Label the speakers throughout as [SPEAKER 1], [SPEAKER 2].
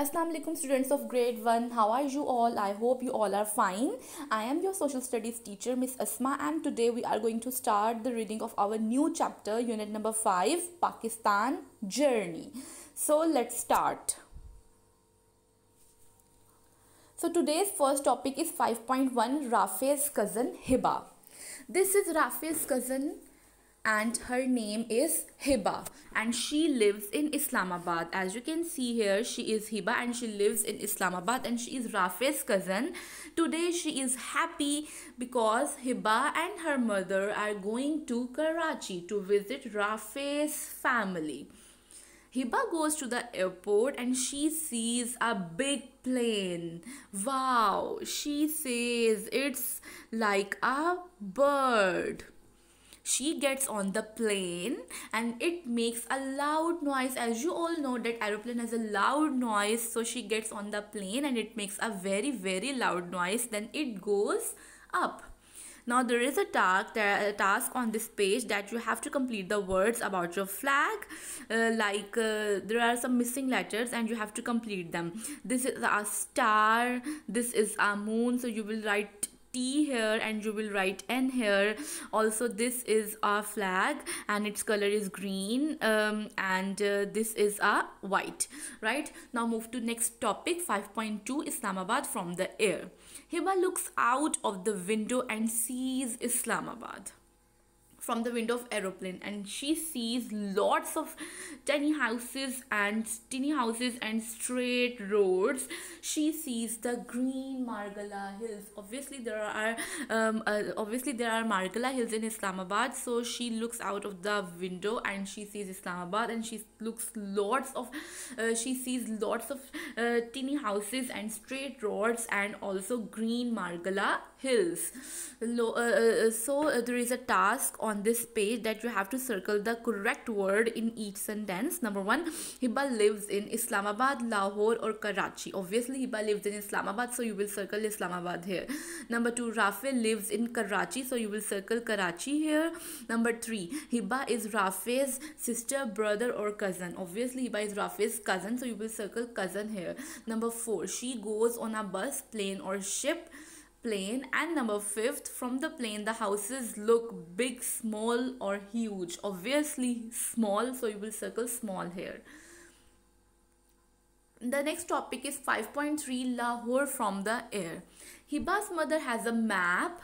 [SPEAKER 1] Assalamu alaikum students of grade 1 how are you all i hope you all are fine i am your social studies teacher miss asma and today we are going to start the reading of our new chapter unit number 5 pakistan journey so let's start so today's first topic is 5.1 rafi's cousin hiba this is rafi's cousin and her name is Hiba and she lives in Islamabad as you can see here she is Hiba and she lives in Islamabad and she is Rafi's cousin today she is happy because Hiba and her mother are going to Karachi to visit Rafi's family Hiba goes to the airport and she sees a big plane. Wow, she says it's like a bird she gets on the plane and it makes a loud noise as you all know that aeroplane has a loud noise so she gets on the plane and it makes a very very loud noise then it goes up now there is a task, a task on this page that you have to complete the words about your flag. Uh, like uh, there are some missing letters and you have to complete them. This is a star. This is a moon. So you will write t here and you will write n here also this is our flag and its color is green um, and uh, this is a white right now move to next topic 5.2 islamabad from the air hiba looks out of the window and sees islamabad from the window of aeroplane and she sees lots of tiny houses and tiny houses and straight roads she sees the green margala hills obviously there are um, uh, obviously there are margala hills in islamabad so she looks out of the window and she sees islamabad and she looks lots of uh, she sees lots of uh, tiny houses and straight roads and also green Margala hills. Lo uh, uh, uh so uh, there is a task on this page that you have to circle the correct word in each sentence. Number one, Hiba lives in Islamabad, Lahore or Karachi. Obviously Hiba lives in Islamabad so you will circle Islamabad here. Number two, rafael lives in Karachi so you will circle Karachi here. Number three, Hiba is rafael's sister, brother or cousin. Obviously Hiba is rafael's cousin so you will circle cousin here. Number four, she goes on a bus, plane, or ship plane and number fifth from the plane the houses look big small or huge obviously small so you will circle small here the next topic is 5.3 Lahore from the air. Hiba's mother has a map.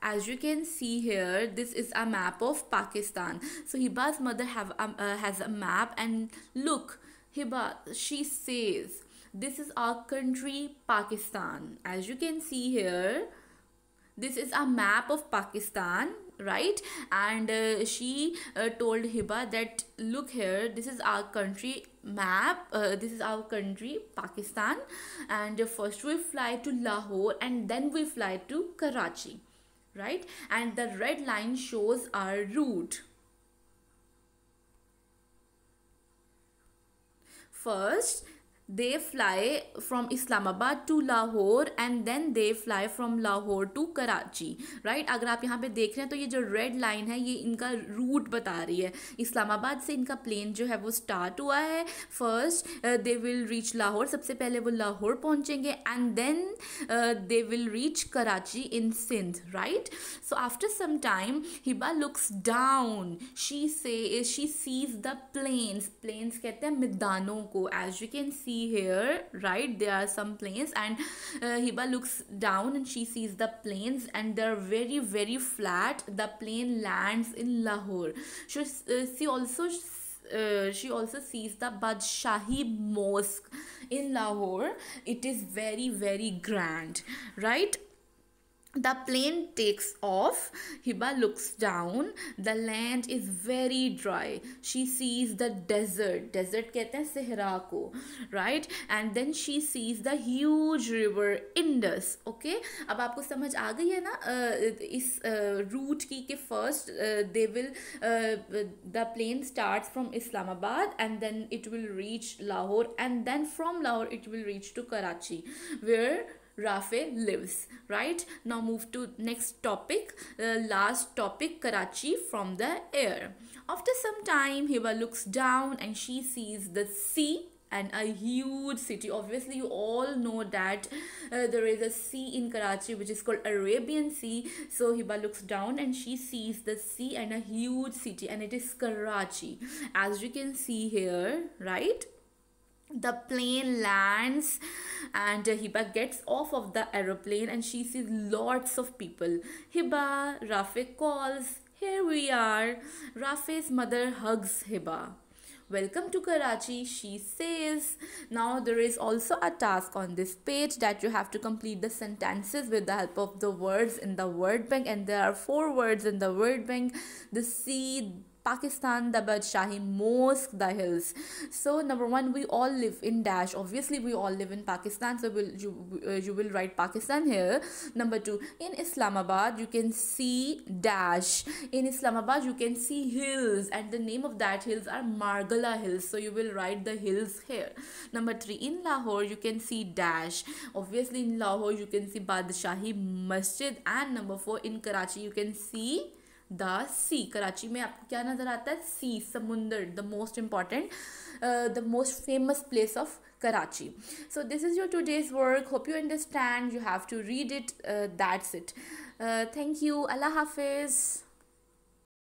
[SPEAKER 1] As you can see here, this is a map of Pakistan. So Hiba's mother have a uh, has a map and look, Hiba, she says, this is our country, Pakistan. As you can see here, this is a map of Pakistan right and uh, she uh, told hiba that look here this is our country map uh, this is our country pakistan and uh, first we fly to lahore and then we fly to karachi right and the red line shows our route first they fly from islamabad to lahore and then they fly from lahore to karachi right अगर आप यहाँ पे देख रहे हैं तो ये जो रेड लाइन है ये इनका रूट बता रही है इस्लामाबाद से इनका प्लेन जो है वो स्टार्ट हुआ है first they will reach Lahore सबसे पहले वो लाहौर पहुँचेंगे and then they will reach Karachi in Sindh right so after some time Hiba looks down she see she sees the plains plains कहते हैं मैदानों को as you can see see here right there are some planes and uh, hiba looks down and she sees the planes and they're very very flat the plane lands in lahore she, uh, she also uh, she also sees the Badshahi Mosque in Lahore. It is very, very grand, right? The plane takes off. Hiba looks down. The land is very dry. She sees the desert. Desert कहते हैं ko, right? And then she sees the huge river Indus. Okay? अब आपको समझ आ गई है ना इस route की कि first uh, they will uh, the plane starts from Islamabad and then it will reach Lahore and then from Lahore it will reach to Karachi where Rafe lives right now move to next topic uh, last topic Karachi from the air after some time Hiba looks down and she sees the sea and a huge city obviously you all know that uh, there is a sea in karachi which is called arabian sea so hiba looks down and she sees the sea and a huge city and it is karachi as you can see here right the plane lands and Hiba gets off of the aeroplane and she sees lots of people. Hiba, Rafiq calls, here we are. Rafiq's mother hugs Hiba. Welcome to Karachi, she says. Now there is also a task on this page that you have to complete the sentences with the help of the words in the word bank and there are four words in the word bank. The sea, Pakistan, the Shahi Mosque, the hills. So number one, we all live in dash. Obviously, we all live in Pakistan, so we'll, you uh, you will write Pakistan here. Number two, in Islamabad, you can see dash. In Islamabad, you can see hills, and the name of that hills are Margala Hills. So you will write the hills here. Number three, in Lahore, you can see dash. Obviously, in Lahore, you can see Badshahi Masjid, and number four, in Karachi, you can see the sea Karachi में आपको क्या नज़र आता है sea समुंदर the most important the most famous place of Karachi so this is your two days work hope you understand you have to read it that's it thank you अल्लाह हाफिज़